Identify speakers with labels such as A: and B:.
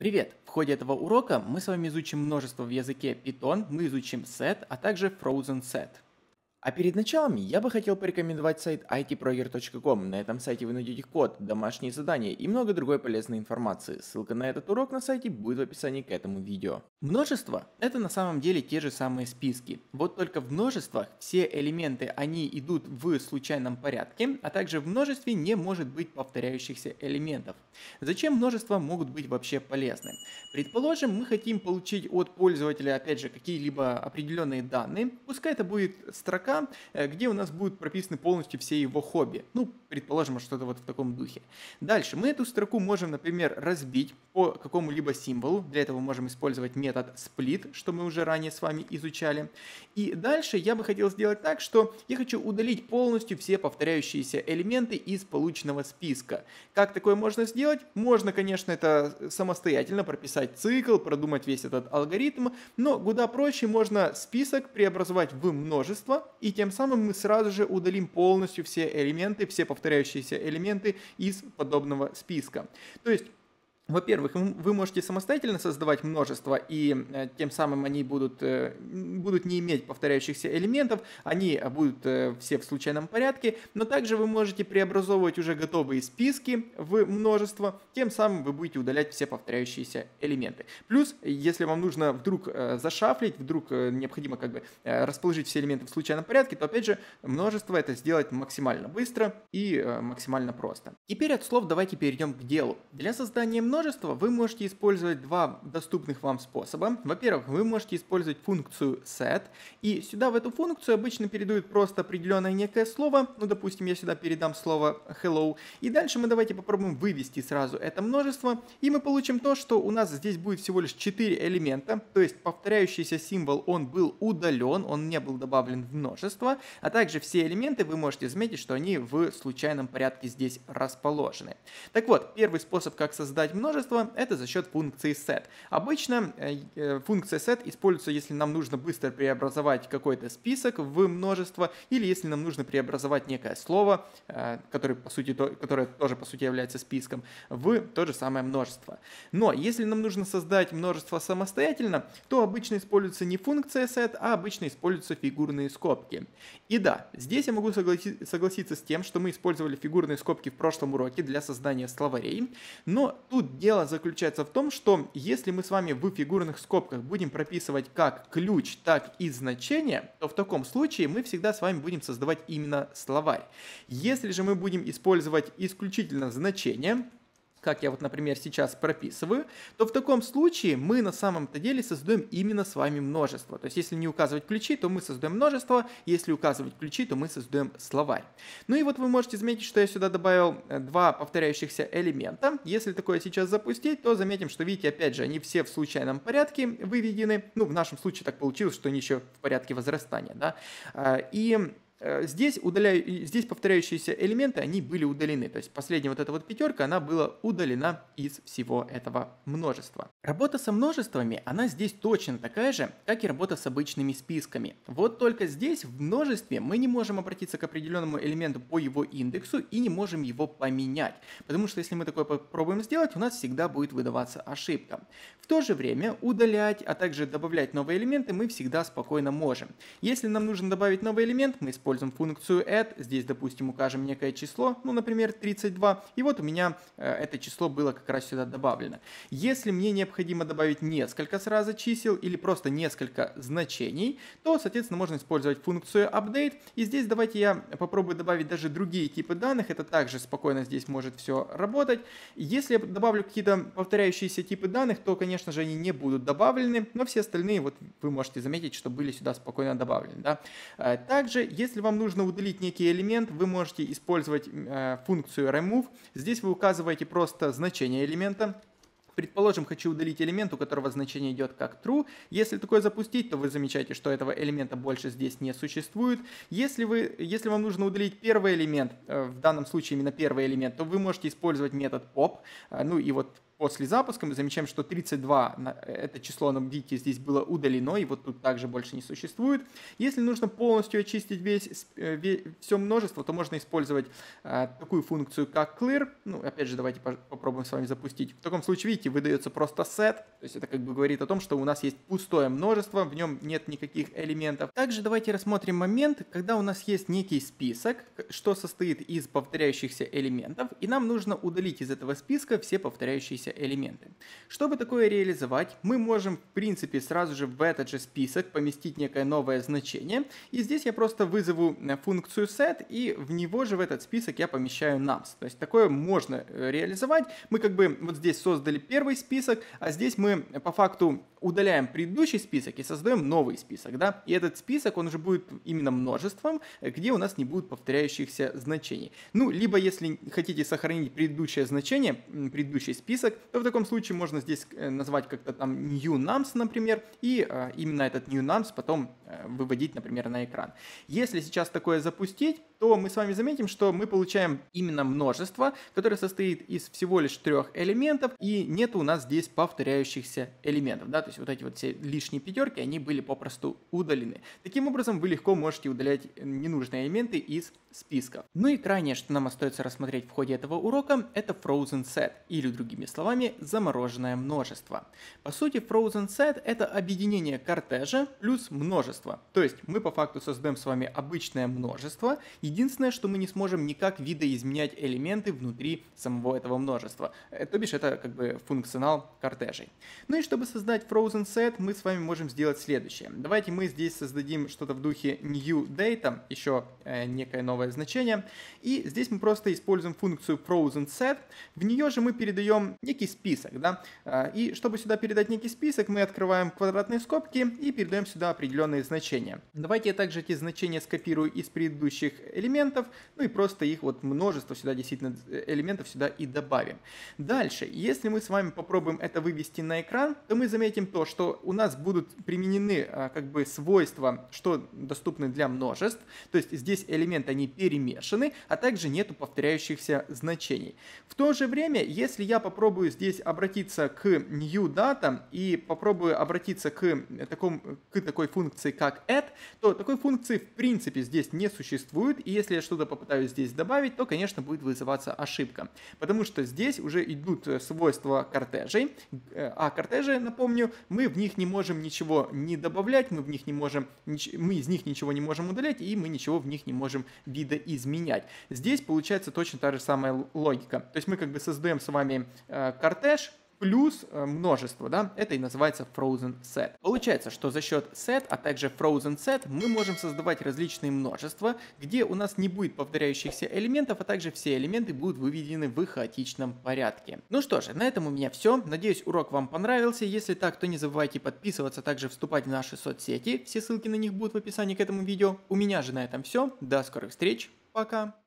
A: Привет! В ходе этого урока мы с вами изучим множество в языке Python, мы изучим set, а также frozen set. А перед началом я бы хотел порекомендовать сайт itproger.com. На этом сайте вы найдете код, домашние задания и много другой полезной информации. Ссылка на этот урок на сайте будет в описании к этому видео. Множество – это на самом деле те же самые списки. Вот только в множествах все элементы, они идут в случайном порядке, а также в множестве не может быть повторяющихся элементов. Зачем множества могут быть вообще полезны? Предположим, мы хотим получить от пользователя, опять же, какие-либо определенные данные. Пускай это будет строка игрока, э, где у нас будут прописаны полностью все его хобби. Ну, предположим, а что-то вот в таком духе. Дальше мы эту строку можем, например, разбить по какому-либо символу. Для этого можем использовать метод split, что мы уже ранее с вами изучали. И дальше я бы хотел сделать так, что я хочу удалить полностью все повторяющиеся элементы из полученного списка. Как такое можно сделать? Можно, конечно, это самостоятельно прописать цикл, продумать весь этот алгоритм, но куда проще можно список преобразовать в множество, и тем самым мы сразу же удалим полностью все элементы, все повторяющиеся повторяющиеся элементы из подобного списка. То есть во-первых, вы можете самостоятельно создавать множество, и э, тем самым они будут, э, будут не иметь повторяющихся элементов, они э, будут все в случайном порядке, но также вы можете преобразовывать уже готовые списки в множество, тем самым вы будете удалять все повторяющиеся элементы. Плюс, если вам нужно вдруг зашафлить, вдруг необходимо как бы расположить все элементы в случайном порядке, то опять же множество это сделать максимально быстро и максимально просто. Теперь от слов давайте перейдем к делу. Для создания множества множество вы можете использовать два доступных вам способа. Во-первых, вы можете использовать функцию set, и сюда в эту функцию обычно передают просто определенное некое слово, ну, допустим, я сюда передам слово hello, и дальше мы давайте попробуем вывести сразу это множество, и мы получим то, что у нас здесь будет всего лишь 4 элемента, то есть повторяющийся символ, он был удален, он не был добавлен в множество, а также все элементы, вы можете заметить, что они в случайном порядке здесь расположены. Так вот, первый способ, как создать множество, множество, это за счет функции set. Обычно э, э, функция set используется, если нам нужно быстро преобразовать какой-то список в множество, или если нам нужно преобразовать некое слово, э, которое, по сути, которое тоже по сути является списком, в то же самое множество. Но если нам нужно создать множество самостоятельно, то обычно используется не функция set, а обычно используются фигурные скобки. И да, здесь я могу согласи согласиться с тем, что мы использовали фигурные скобки в прошлом уроке для создания словарей, но тут дело заключается в том, что если мы с вами в фигурных скобках будем прописывать как ключ, так и значение, то в таком случае мы всегда с вами будем создавать именно словарь. Если же мы будем использовать исключительно значение, как я вот, например, сейчас прописываю, то в таком случае мы на самом-то деле создаем именно с вами множество. То есть, если не указывать ключи, то мы создаем множество, если указывать ключи, то мы создаем словарь. Ну и вот вы можете заметить, что я сюда добавил э, два повторяющихся элемента. Если такое сейчас запустить, то заметим, что, видите, опять же, они все в случайном порядке выведены. Ну, в нашем случае так получилось, что они еще в порядке возрастания, да. А, и Э, здесь, удаляю, здесь повторяющиеся элементы, они были удалены. То есть последняя вот эта вот пятерка, она была удалена из всего этого множества. Работа со множествами, она здесь точно такая же, как и работа с обычными списками. Вот только здесь в множестве мы не можем обратиться к определенному элементу по его индексу и не можем его поменять. Потому что если мы такое попробуем сделать, у нас всегда будет выдаваться ошибка. В то же время удалять, а также добавлять новые элементы мы всегда спокойно можем. Если нам нужно добавить новый элемент, мы используем используем функцию add, здесь, допустим, укажем некое число, ну, например, 32, и вот у меня э, это число было как раз сюда добавлено. Если мне необходимо добавить несколько сразу чисел или просто несколько значений, то, соответственно, можно использовать функцию update, и здесь давайте я попробую добавить даже другие типы данных, это также спокойно здесь может все работать. Если я добавлю какие-то повторяющиеся типы данных, то, конечно же, они не будут добавлены, но все остальные, вот вы можете заметить, что были сюда спокойно добавлены. Да? Э, также, если если вам нужно удалить некий элемент, вы можете использовать э, функцию remove. Здесь вы указываете просто значение элемента. Предположим, хочу удалить элемент, у которого значение идет как true. Если такое запустить, то вы замечаете, что этого элемента больше здесь не существует. Если, вы, если вам нужно удалить первый элемент, э, в данном случае именно первый элемент, то вы можете использовать метод pop. Э, ну и вот после запуска мы замечаем, что 32, э, это число на гике здесь было удалено, и вот тут также больше не существует. Если нужно полностью очистить весь, э, весь все множество, то можно использовать э, такую функцию, как clear. Ну, опять же, давайте попробуем с вами запустить. В таком случае, видите, выдается просто set, то есть это как бы говорит о том, что у нас есть пустое множество, в нем нет никаких элементов. Также давайте рассмотрим момент, когда у нас есть некий список, что состоит из повторяющихся элементов, и нам нужно удалить из этого списка все повторяющиеся имеющиеся элементы. Чтобы такое реализовать, мы можем в принципе сразу же в этот же список поместить некое новое значение. И здесь я просто вызову э, функцию set, и в него же в этот список я помещаю nums. То есть такое можно э, реализовать. Мы как бы вот здесь создали первый список, а здесь мы э, по факту удаляем предыдущий список и создаем новый список, да, и этот список, он уже будет именно множеством, где у нас не будет повторяющихся значений. Ну, либо если хотите сохранить предыдущее значение, предыдущий список, то ну, в таком случае можно здесь э, назвать как-то там new nums, например, и э, именно этот new nums потом э, выводить, например, на экран. Если сейчас такое запустить, то мы с вами заметим, что мы получаем именно множество, которое состоит из всего лишь трех элементов, и нет у нас здесь повторяющихся элементов. Да? То есть вот эти вот все лишние пятерки, они были попросту удалены. Таким образом, вы легко можете удалять ненужные элементы из списка. Ну и крайнее, что нам остается рассмотреть в ходе этого урока, это Frozen Set, или другими словами, замороженное множество. По сути, Frozen Set это объединение кортежа плюс множество. То есть мы по факту создаем с вами обычное множество, единственное, что мы не сможем никак видоизменять элементы внутри самого этого множества. Э, то бишь это как бы функционал кортежей. Ну и чтобы создать Frozen Set, мы с вами можем сделать следующее. Давайте мы здесь создадим что-то в духе new data, еще э, некое новое новое значение. И здесь мы просто используем функцию frozen set. В нее же мы передаем некий список. Да? А, и чтобы сюда передать некий список, мы открываем квадратные скобки и передаем сюда определенные значения. Давайте я также эти значения скопирую из предыдущих элементов, ну и просто их вот множество сюда действительно э, элементов сюда и добавим. Дальше, если мы с вами попробуем это вывести на экран, то мы заметим то, что у нас будут применены а, как бы свойства, что доступны для множеств, то есть здесь элементы, они перемешаны, а также нету повторяющихся значений. В то же время, если я попробую здесь обратиться к new data и попробую обратиться к, такому, к такой функции, как add, то такой функции в принципе здесь не существует, и если я что-то попытаюсь здесь добавить, то, конечно, будет вызываться ошибка, потому что здесь уже идут свойства кортежей, а кортежи, напомню, мы в них не можем ничего не добавлять, мы в них не можем, мы из них ничего не можем удалять, и мы ничего в них не можем ввести видоизменять. Здесь получается точно та же самая логика. То есть мы как бы создаем с вами э, кортеж, плюс э, множество, да, это и называется frozen set. Получается, что за счет set, а также frozen set мы можем создавать различные множества, где у нас не будет повторяющихся элементов, а также все элементы будут выведены в хаотичном порядке. Ну что же, на этом у меня все. Надеюсь, урок вам понравился. Если так, то не забывайте подписываться, а также вступать в наши соцсети. Все ссылки на них будут в описании к этому видео. У меня же на этом все. До скорых встреч. Пока.